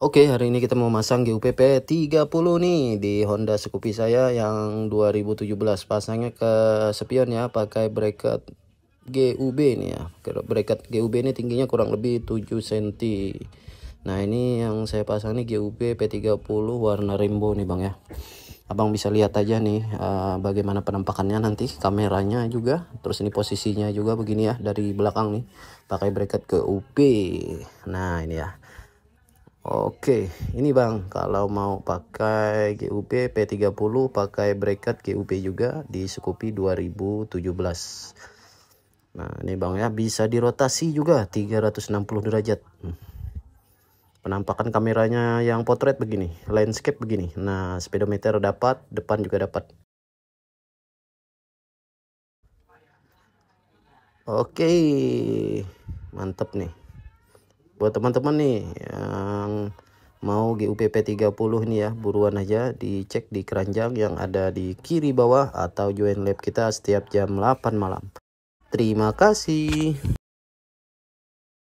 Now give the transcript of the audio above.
Oke, hari ini kita mau masang GUPP 30 nih di Honda Scoopy saya yang 2017. Pasangnya ke spion ya, pakai bracket GUB ini ya. Bracket GUB ini tingginya kurang lebih 7 cm. Nah, ini yang saya pasang nih GUB P30 warna rainbow nih, Bang ya. Abang bisa lihat aja nih uh, bagaimana penampakannya nanti kameranya juga. Terus ini posisinya juga begini ya dari belakang nih, pakai bracket GUB. Nah, ini ya Oke, ini Bang, kalau mau pakai GUP P30 pakai bracket GUP juga di Scoopy 2017. Nah, ini Bang ya bisa dirotasi juga 360 derajat. Hmm. Penampakan kameranya yang potret begini, landscape begini. Nah, speedometer dapat, depan juga dapat. Oke, mantap nih. Buat teman-teman nih, ya, mau GUPP 30 nih ya buruan aja dicek di keranjang yang ada di kiri bawah atau join lab kita setiap jam 8 malam terima kasih